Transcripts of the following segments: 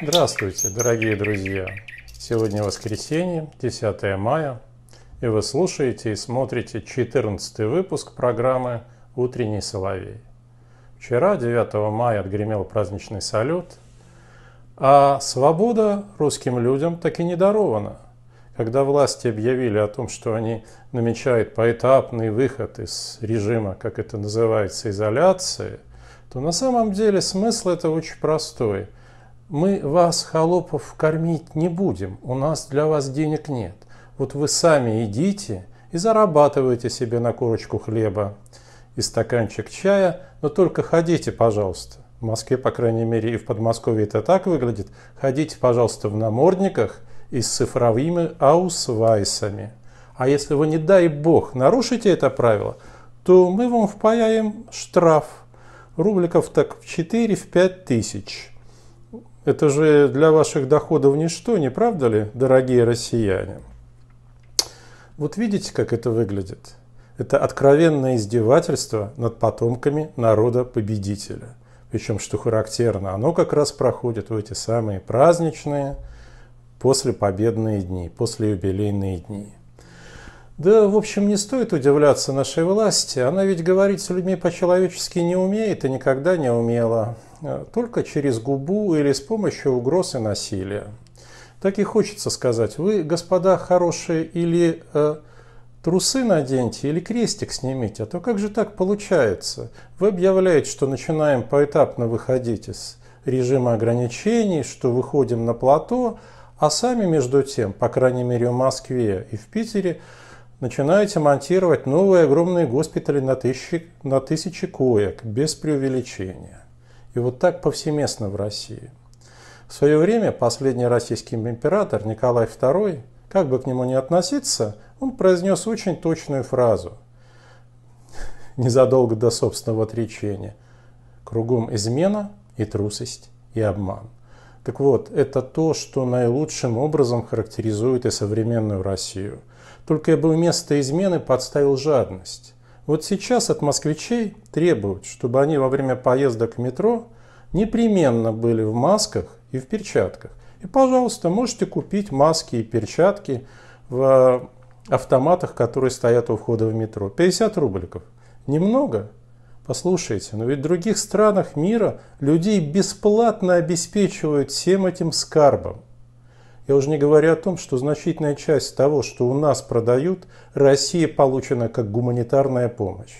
Здравствуйте, дорогие друзья! Сегодня воскресенье, 10 мая, и вы слушаете и смотрите 14 выпуск программы «Утренний соловей». Вчера, 9 мая, отгремел праздничный салют, а свобода русским людям так и не дарована. Когда власти объявили о том, что они намечают поэтапный выход из режима, как это называется, изоляции, то на самом деле смысл этого очень простой – мы вас, холопов, кормить не будем, у нас для вас денег нет. Вот вы сами идите и зарабатывайте себе на корочку хлеба и стаканчик чая, но только ходите, пожалуйста. В Москве, по крайней мере, и в Подмосковье это так выглядит. Ходите, пожалуйста, в намордниках и с цифровыми аусвайсами. А если вы, не дай бог, нарушите это правило, то мы вам впаяем штраф рубликов так в 4-5 тысяч. Это же для ваших доходов ничто, не правда ли, дорогие россияне? Вот видите, как это выглядит? Это откровенное издевательство над потомками народа-победителя. Причем, что характерно, оно как раз проходит в эти самые праздничные, после победные дни, после юбилейные дни. Да, в общем, не стоит удивляться нашей власти. Она ведь говорить с людьми по-человечески не умеет и никогда не умела. Э, только через губу или с помощью угроз и насилия. Так и хочется сказать, вы, господа хорошие, или э, трусы наденьте, или крестик снимите, а то как же так получается? Вы объявляете, что начинаем поэтапно выходить из режима ограничений, что выходим на плато, а сами между тем, по крайней мере в Москве и в Питере, начинаете монтировать новые огромные госпитали на тысячи, на тысячи коек, без преувеличения. И вот так повсеместно в России. В свое время последний российский император Николай II, как бы к нему ни относиться, он произнес очень точную фразу незадолго до собственного отречения. Кругом измена и трусость и обман. Так вот, это то, что наилучшим образом характеризует и современную Россию. Только я бы вместо измены подставил жадность. Вот сейчас от москвичей требуют, чтобы они во время поездок в метро непременно были в масках и в перчатках. И, пожалуйста, можете купить маски и перчатки в э, автоматах, которые стоят у входа в метро. 50 рубликов. Немного? Послушайте, но ведь в других странах мира людей бесплатно обеспечивают всем этим скарбом. Я уже не говорю о том, что значительная часть того, что у нас продают, России получена как гуманитарная помощь.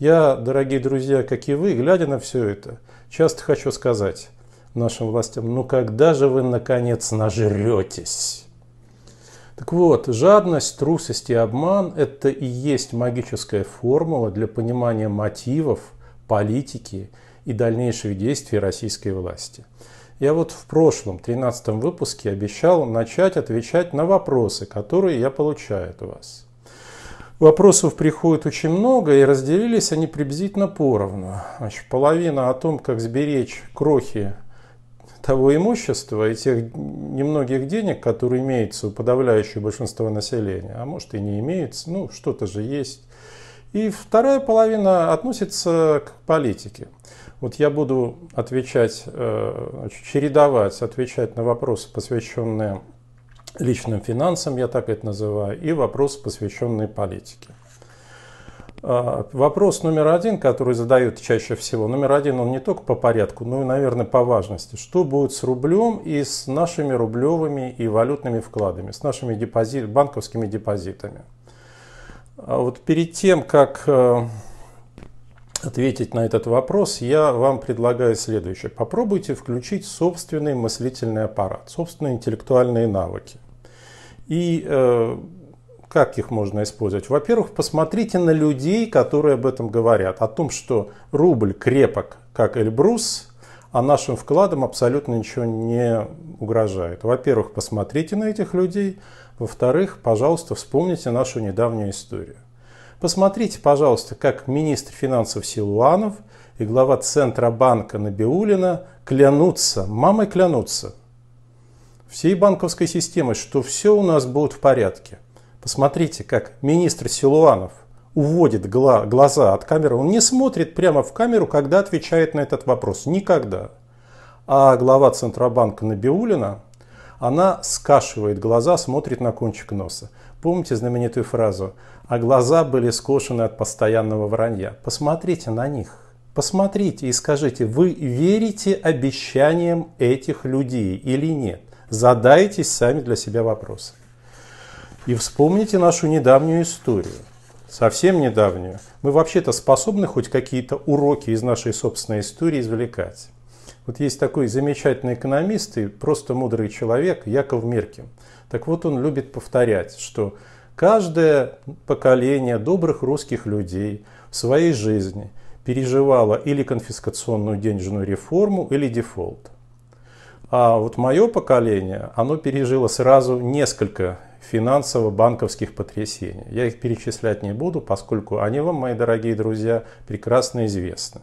Я, дорогие друзья, как и вы, глядя на все это, часто хочу сказать нашим властям, ну когда же вы наконец нажретесь? Так вот, жадность, трусость и обман – это и есть магическая формула для понимания мотивов, политики и дальнейших действий российской власти. Я вот в прошлом, 13 выпуске, обещал начать отвечать на вопросы, которые я получаю от вас. Вопросов приходит очень много, и разделились они приблизительно поровну. Значит, половина о том, как сберечь крохи того имущества и тех немногих денег, которые имеются у подавляющего большинства населения, а может и не имеются, ну что-то же есть, и вторая половина относится к политике. Вот я буду отвечать, э, чередовать, отвечать на вопросы, посвященные личным финансам, я так это называю, и вопросы, посвященные политике. А, вопрос номер один, который задают чаще всего, номер один, он не только по порядку, но и, наверное, по важности. Что будет с рублем и с нашими рублевыми и валютными вкладами, с нашими депозит, банковскими депозитами? А вот перед тем, как э, ответить на этот вопрос, я вам предлагаю следующее. Попробуйте включить собственный мыслительный аппарат, собственные интеллектуальные навыки. И э, как их можно использовать? Во-первых, посмотрите на людей, которые об этом говорят. О том, что рубль крепок, как Эльбрус, а нашим вкладам абсолютно ничего не угрожает. Во-первых, посмотрите на этих людей. Во-вторых, пожалуйста, вспомните нашу недавнюю историю. Посмотрите, пожалуйста, как министр финансов Силуанов и глава Центробанка Набиулина клянутся, мамой клянутся, всей банковской системы, что все у нас будет в порядке. Посмотрите, как министр Силуанов – уводит гла глаза от камеры, он не смотрит прямо в камеру, когда отвечает на этот вопрос. Никогда. А глава Центробанка Набиулина, она скашивает глаза, смотрит на кончик носа. Помните знаменитую фразу «А глаза были скошены от постоянного вранья». Посмотрите на них. Посмотрите и скажите, вы верите обещаниям этих людей или нет? Задайтесь сами для себя вопросы. И вспомните нашу недавнюю историю совсем недавнюю, мы вообще-то способны хоть какие-то уроки из нашей собственной истории извлекать. Вот есть такой замечательный экономист и просто мудрый человек Яков Миркин. Так вот он любит повторять, что каждое поколение добрых русских людей в своей жизни переживало или конфискационную денежную реформу, или дефолт. А вот мое поколение, оно пережило сразу несколько финансово-банковских потрясений. Я их перечислять не буду, поскольку они вам, мои дорогие друзья, прекрасно известны.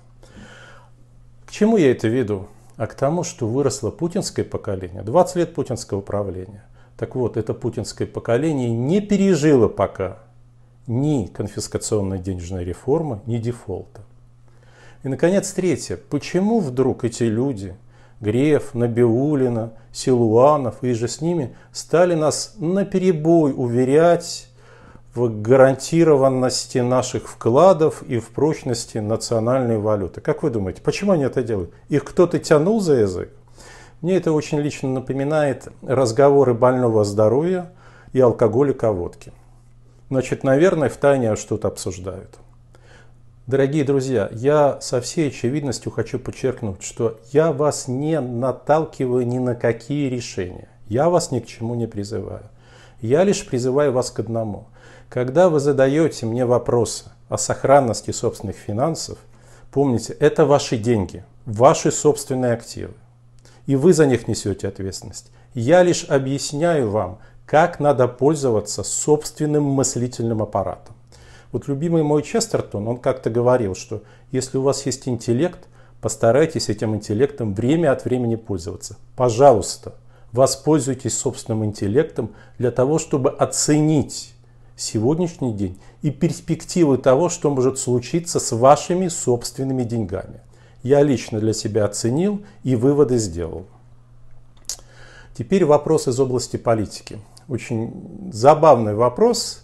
К чему я это веду? А к тому, что выросло путинское поколение, 20 лет путинского правления. Так вот, это путинское поколение не пережило пока ни конфискационной денежной реформы, ни дефолта. И, наконец, третье. Почему вдруг эти люди, Греф, Набиулина, Силуанов и же с ними стали нас наперебой уверять в гарантированности наших вкладов и в прочности национальной валюты. Как вы думаете, почему они это делают? Их кто-то тянул за язык? Мне это очень лично напоминает разговоры больного здоровья и алкоголика водки. Значит, наверное, в тайне что-то обсуждают. Дорогие друзья, я со всей очевидностью хочу подчеркнуть, что я вас не наталкиваю ни на какие решения. Я вас ни к чему не призываю. Я лишь призываю вас к одному. Когда вы задаете мне вопросы о сохранности собственных финансов, помните, это ваши деньги, ваши собственные активы. И вы за них несете ответственность. Я лишь объясняю вам, как надо пользоваться собственным мыслительным аппаратом. Вот любимый мой Честертон, он как-то говорил, что если у вас есть интеллект, постарайтесь этим интеллектом время от времени пользоваться. Пожалуйста, воспользуйтесь собственным интеллектом для того, чтобы оценить сегодняшний день и перспективы того, что может случиться с вашими собственными деньгами. Я лично для себя оценил и выводы сделал. Теперь вопрос из области политики. Очень забавный вопрос,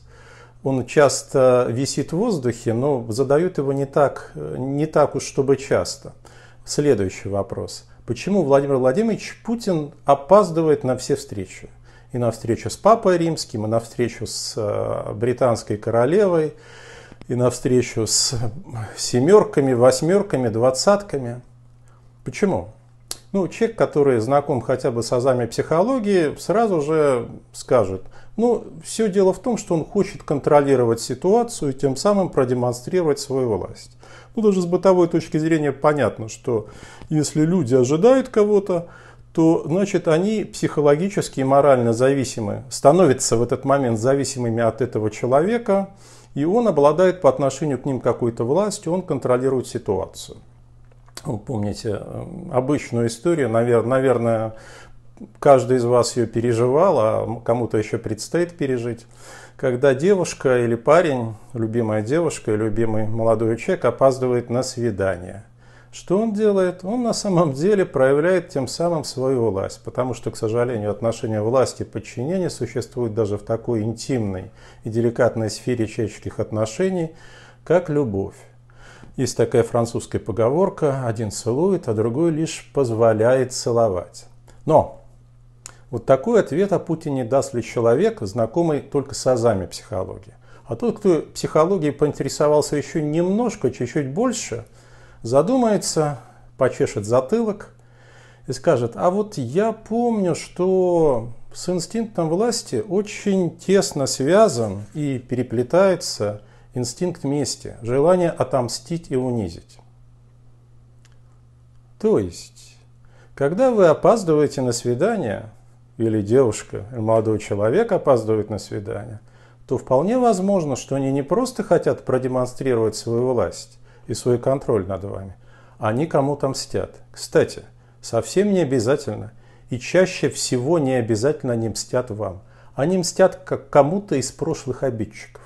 он часто висит в воздухе, но задают его не так, не так уж, чтобы часто. Следующий вопрос. Почему Владимир Владимирович Путин опаздывает на все встречи? И на встречу с Папой Римским, и на встречу с э, британской королевой, и на встречу с семерками, восьмерками, двадцатками. Почему? Ну, человек, который знаком хотя бы с азами психологии, сразу же скажет – ну, все дело в том, что он хочет контролировать ситуацию и тем самым продемонстрировать свою власть. Ну, даже с бытовой точки зрения понятно, что если люди ожидают кого-то, то значит они психологически и морально зависимы, становятся в этот момент зависимыми от этого человека, и он обладает по отношению к ним какой-то властью, он контролирует ситуацию. Вы помните э, обычную историю, наверное, каждый из вас ее переживал, а кому-то еще предстоит пережить, когда девушка или парень, любимая девушка, любимый молодой человек опаздывает на свидание. Что он делает? Он на самом деле проявляет тем самым свою власть, потому что, к сожалению, отношения власти и подчинения существуют даже в такой интимной и деликатной сфере человеческих отношений, как любовь. Есть такая французская поговорка «один целует, а другой лишь позволяет целовать». Но вот такой ответ о Путине даст лишь человек, знакомый только с азами психологии. А тот, кто психологией поинтересовался еще немножко, чуть-чуть больше, задумается, почешет затылок и скажет, а вот я помню, что с инстинктом власти очень тесно связан и переплетается инстинкт мести, желание отомстить и унизить. То есть, когда вы опаздываете на свидание – или девушка, или молодой человек опаздывают на свидание, то вполне возможно, что они не просто хотят продемонстрировать свою власть и свой контроль над вами, они кому-то мстят. Кстати, совсем не обязательно и чаще всего не обязательно они мстят вам. Они мстят как кому-то из прошлых обидчиков.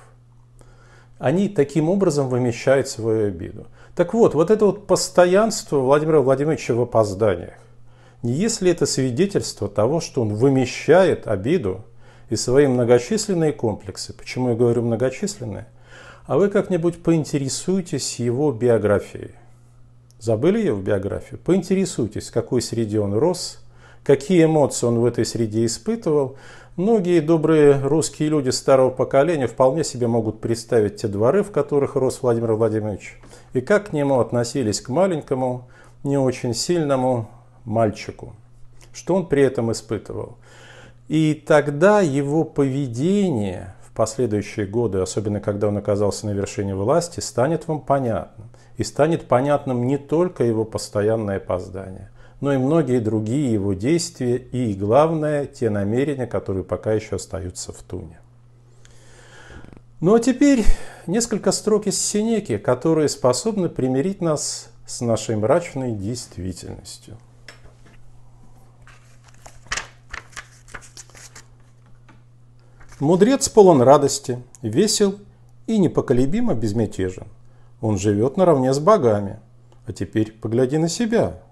Они таким образом вымещают свою обиду. Так вот, вот это вот постоянство Владимира Владимировича в опозданиях если это свидетельство того, что он вымещает обиду и свои многочисленные комплексы, почему я говорю многочисленные, а вы как-нибудь поинтересуйтесь его биографией. Забыли его биографию? Поинтересуйтесь, в какой среде он рос, какие эмоции он в этой среде испытывал. Многие добрые русские люди старого поколения вполне себе могут представить те дворы, в которых рос Владимир Владимирович, и как к нему относились к маленькому, не очень сильному, мальчику, что он при этом испытывал. И тогда его поведение в последующие годы, особенно когда он оказался на вершине власти, станет вам понятным. И станет понятным не только его постоянное опоздание, но и многие другие его действия и, главное, те намерения, которые пока еще остаются в туне. Ну а теперь несколько строк из Синеки, которые способны примирить нас с нашей мрачной действительностью – Мудрец полон радости, весел и непоколебимо безмятежен. Он живет наравне с богами. А теперь погляди на себя.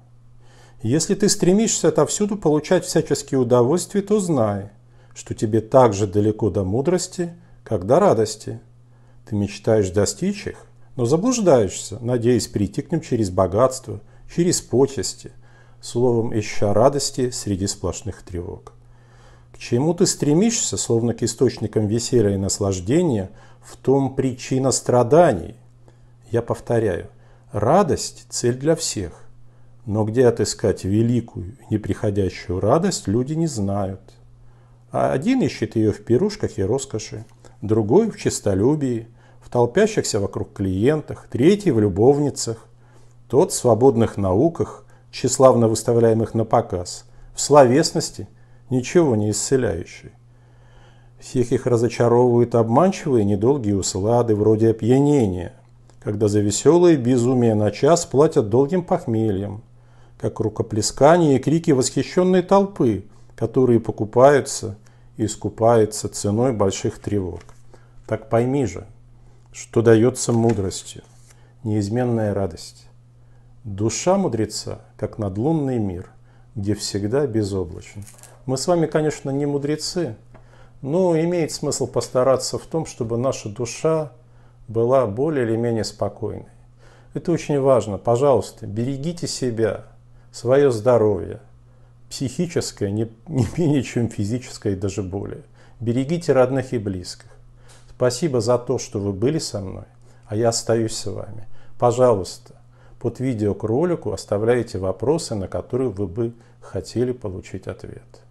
Если ты стремишься отовсюду получать всяческие удовольствия, то знай, что тебе так же далеко до мудрости, как до радости. Ты мечтаешь достичь их, но заблуждаешься, надеясь прийти к ним через богатство, через почести, словом, ища радости среди сплошных тревог чему ты стремишься, словно к источникам веселья и наслаждения, в том причина страданий. Я повторяю, радость – цель для всех. Но где отыскать великую, неприходящую радость, люди не знают. А один ищет ее в пирушках и роскоши, другой – в честолюбии, в толпящихся вокруг клиентах, третий – в любовницах, тот в свободных науках, тщеславно выставляемых на показ, в словесности – ничего не исцеляющий. Всех их разочаровывают обманчивые недолгие услады, вроде опьянения, когда за веселое безумие на час платят долгим похмельем, как рукоплескание и крики восхищенной толпы, которые покупаются и искупаются ценой больших тревог. Так пойми же, что дается мудростью, неизменная радость. Душа мудреца, как надлунный мир, где всегда безоблачен. Мы с вами, конечно, не мудрецы, но имеет смысл постараться в том, чтобы наша душа была более или менее спокойной. Это очень важно. Пожалуйста, берегите себя, свое здоровье, психическое, не, не менее чем физическое и даже более. Берегите родных и близких. Спасибо за то, что вы были со мной, а я остаюсь с вами. Пожалуйста, под видео к ролику оставляйте вопросы, на которые вы бы хотели получить ответ.